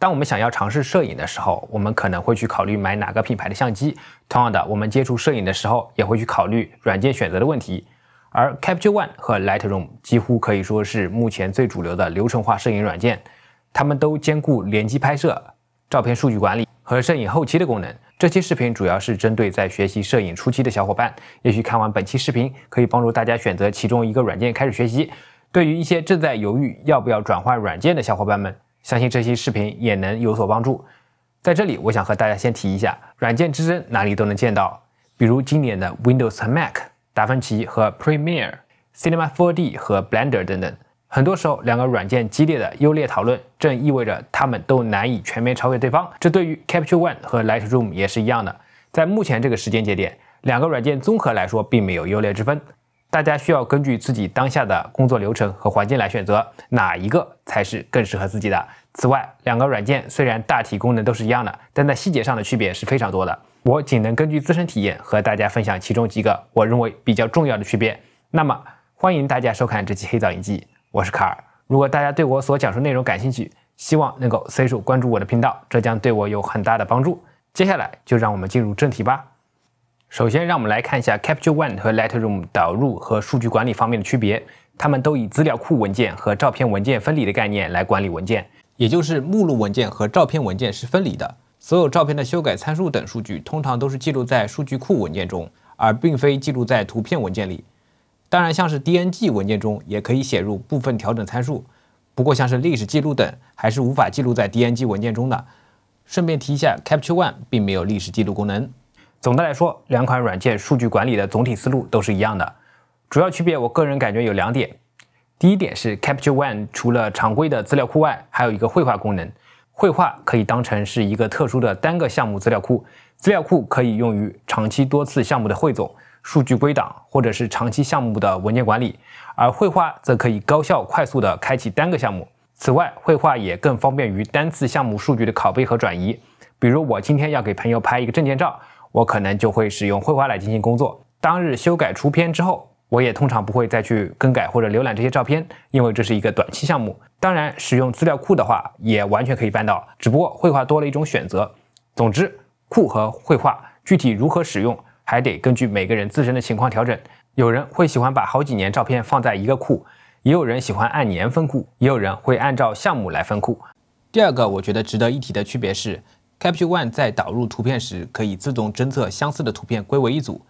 当我们想要尝试摄影的时候，我们可能会去考虑买哪个品牌的相机。同样的，我们接触摄影的时候，也会去考虑软件选择的问题。而 Capture One 和 Lightroom 几乎可以说是目前最主流的流程化摄影软件，它们都兼顾联机拍摄、照片数据管理和摄影后期的功能。这期视频主要是针对在学习摄影初期的小伙伴，也许看完本期视频可以帮助大家选择其中一个软件开始学习。对于一些正在犹豫要不要转换软件的小伙伴们，相信这期视频也能有所帮助。在这里，我想和大家先提一下，软件之争哪里都能见到，比如经典的 Windows 和 Mac、达芬奇和 Premiere、Cinema 4D 和 Blender 等等。很多时候，两个软件激烈的优劣讨论，正意味着他们都难以全面超越对方。这对于 Capture One 和 Lightroom 也是一样的。在目前这个时间节点，两个软件综合来说并没有优劣之分。大家需要根据自己当下的工作流程和环境来选择哪一个才是更适合自己的。此外，两个软件虽然大体功能都是一样的，但在细节上的区别是非常多的。我仅能根据自身体验和大家分享其中几个我认为比较重要的区别。那么，欢迎大家收看这期黑枣影记，我是卡尔。如果大家对我所讲述内容感兴趣，希望能够随手关注我的频道，这将对我有很大的帮助。接下来就让我们进入正题吧。首先，让我们来看一下 Capture One 和 Lightroom 导入和数据管理方面的区别。它们都以资料库文件和照片文件分离的概念来管理文件，也就是目录文件和照片文件是分离的。所有照片的修改参数等数据通常都是记录在数据库文件中，而并非记录在图片文件里。当然，像是 DNG 文件中也可以写入部分调整参数，不过像是历史记录等还是无法记录在 DNG 文件中的。顺便提一下，Capture One 并没有历史记录功能。总的来说，两款软件数据管理的总体思路都是一样的，主要区别我个人感觉有两点。第一点是 Capture One 除了常规的资料库外，还有一个绘画功能。绘画可以当成是一个特殊的单个项目资料库，资料库可以用于长期多次项目的汇总、数据归档或者是长期项目的文件管理，而绘画则可以高效快速的开启单个项目。此外，绘画也更方便于单次项目数据的拷贝和转移。比如我今天要给朋友拍一个证件照。我可能就会使用绘画来进行工作。当日修改出片之后，我也通常不会再去更改或者浏览这些照片，因为这是一个短期项目。当然，使用资料库的话也完全可以办到，只不过绘画多了一种选择。总之，库和绘画具体如何使用，还得根据每个人自身的情况调整。有人会喜欢把好几年照片放在一个库，也有人喜欢按年分库，也有人会按照项目来分库。第二个，我觉得值得一提的区别是。Capture One 在导入图片时可以自动侦测相似的图片归为一组，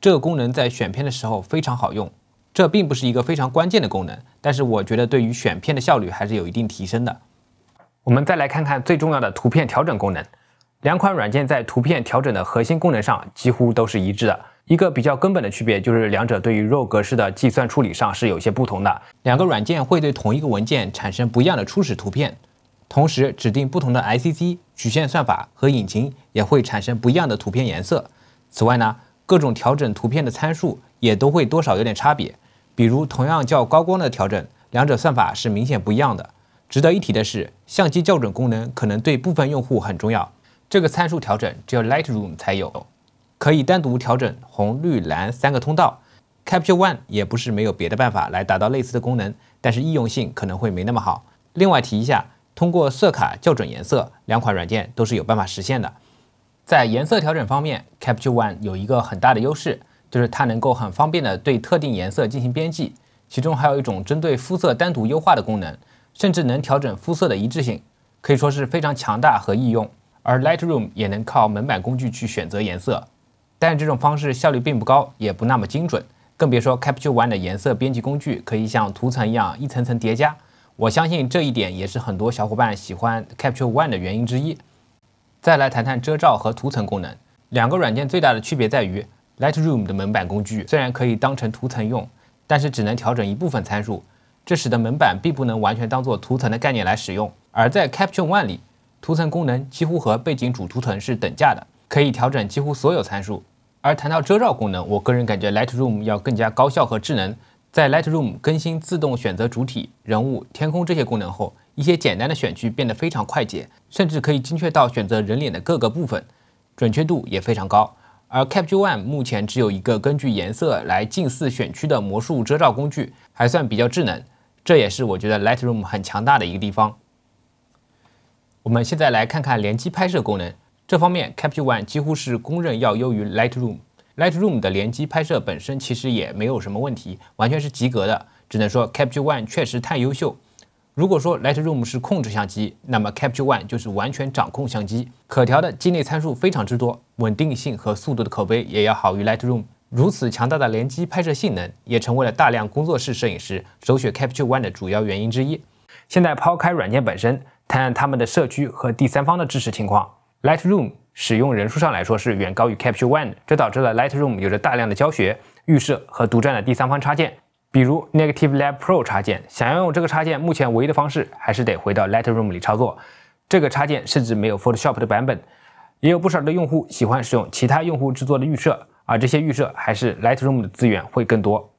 这个功能在选片的时候非常好用。这并不是一个非常关键的功能，但是我觉得对于选片的效率还是有一定提升的。我们再来看看最重要的图片调整功能。两款软件在图片调整的核心功能上几乎都是一致的。一个比较根本的区别就是两者对于 RAW 格式的计算处理上是有些不同的。两个软件会对同一个文件产生不一样的初始图片，同时指定不同的 ICC。曲线算法和引擎也会产生不一样的图片颜色。此外呢，各种调整图片的参数也都会多少有点差别。比如同样叫高光的调整，两者算法是明显不一样的。值得一提的是，相机校准功能可能对部分用户很重要。这个参数调整只有 Lightroom 才有，可以单独调整红、绿、蓝三个通道。Capture One 也不是没有别的办法来达到类似的功能，但是易用性可能会没那么好。另外提一下。通过色卡校准颜色，两款软件都是有办法实现的。在颜色调整方面，Capture One 有一个很大的优势，就是它能够很方便地对特定颜色进行编辑，其中还有一种针对肤色单独优化的功能，甚至能调整肤色的一致性，可以说是非常强大和易用。而 Lightroom 也能靠门板工具去选择颜色，但是这种方式效率并不高，也不那么精准，更别说 Capture One 的颜色编辑工具可以像图层一样一层层叠加。我相信这一点也是很多小伙伴喜欢 Capture One 的原因之一。再来谈谈遮罩和图层功能，两个软件最大的区别在于 Lightroom 的门板工具虽然可以当成图层用，但是只能调整一部分参数，这使得门板并不能完全当做图层的概念来使用。而在 Capture One 里，图层功能几乎和背景主图层是等价的，可以调整几乎所有参数。而谈到遮罩功能，我个人感觉 Lightroom 要更加高效和智能。在 Lightroom 更新自动选择主体、人物、天空这些功能后，一些简单的选区变得非常快捷，甚至可以精确到选择人脸的各个部分，准确度也非常高。而 Capture One 目前只有一个根据颜色来近似选区的魔术遮罩工具，还算比较智能，这也是我觉得 Lightroom 很强大的一个地方。我们现在来看看联机拍摄功能，这方面 Capture One 几乎是公认要优于 Lightroom。Lightroom 的联机拍摄本身其实也没有什么问题，完全是及格的。只能说 Capture One 确实太优秀。如果说 Lightroom 是控制相机，那么 Capture One 就是完全掌控相机，可调的机内参数非常之多，稳定性和速度的口碑也要好于 Lightroom。如此强大的联机拍摄性能，也成为了大量工作室摄影师首选 Capture One 的主要原因之一。现在抛开软件本身，谈他们的社区和第三方的支持情况，Lightroom。使用人数上来说是远高于 Capture One，的，这导致了 Lightroom 有着大量的教学、预设和独占的第三方插件，比如 Negative Lab Pro 插件。想要用这个插件，目前唯一的方式还是得回到 Lightroom 里操作。这个插件甚至没有 Photoshop 的版本。也有不少的用户喜欢使用其他用户制作的预设，而这些预设还是 Lightroom 的资源会更多。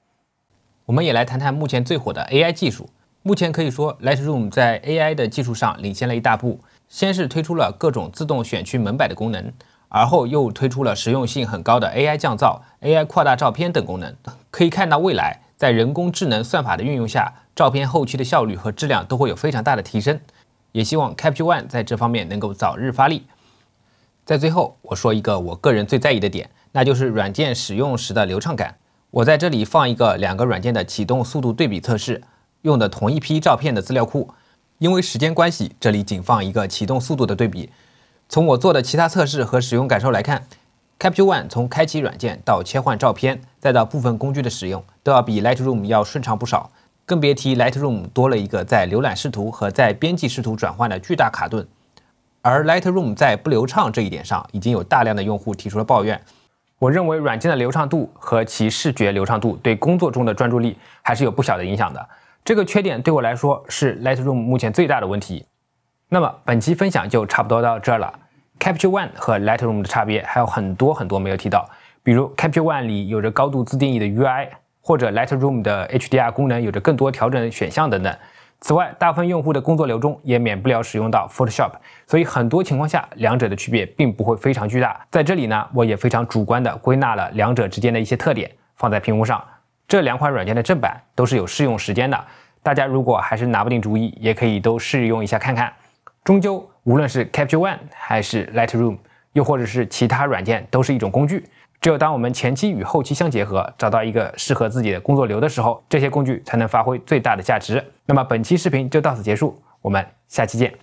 我们也来谈谈目前最火的 AI 技术。目前可以说 Lightroom 在 AI 的技术上领先了一大步。先是推出了各种自动选区门板的功能，而后又推出了实用性很高的 AI 降噪、AI 扩大照片等功能。可以看到，未来在人工智能算法的运用下，照片后期的效率和质量都会有非常大的提升。也希望 c a p t u e One 在这方面能够早日发力。在最后，我说一个我个人最在意的点，那就是软件使用时的流畅感。我在这里放一个两个软件的启动速度对比测试，用的同一批照片的资料库。因为时间关系，这里仅放一个启动速度的对比。从我做的其他测试和使用感受来看，Capture One 从开启软件到切换照片，再到部分工具的使用，都要比 Lightroom 要顺畅不少。更别提 Lightroom 多了一个在浏览视图和在编辑视图转换的巨大卡顿。而 Lightroom 在不流畅这一点上，已经有大量的用户提出了抱怨。我认为软件的流畅度和其视觉流畅度对工作中的专注力还是有不小的影响的。这个缺点对我来说是 Lightroom 目前最大的问题。那么本期分享就差不多到这儿了。Capture One 和 Lightroom 的差别还有很多很多没有提到，比如 Capture One 里有着高度自定义的 UI，或者 Lightroom 的 HDR 功能有着更多调整选项等等。此外，大部分用户的工作流中也免不了使用到 Photoshop，所以很多情况下两者的区别并不会非常巨大。在这里呢，我也非常主观的归纳了两者之间的一些特点，放在屏幕上。这两款软件的正版都是有试用时间的，大家如果还是拿不定主意，也可以都试用一下看看。终究，无论是 Capture One 还是 Lightroom，又或者是其他软件，都是一种工具。只有当我们前期与后期相结合，找到一个适合自己的工作流的时候，这些工具才能发挥最大的价值。那么，本期视频就到此结束，我们下期见。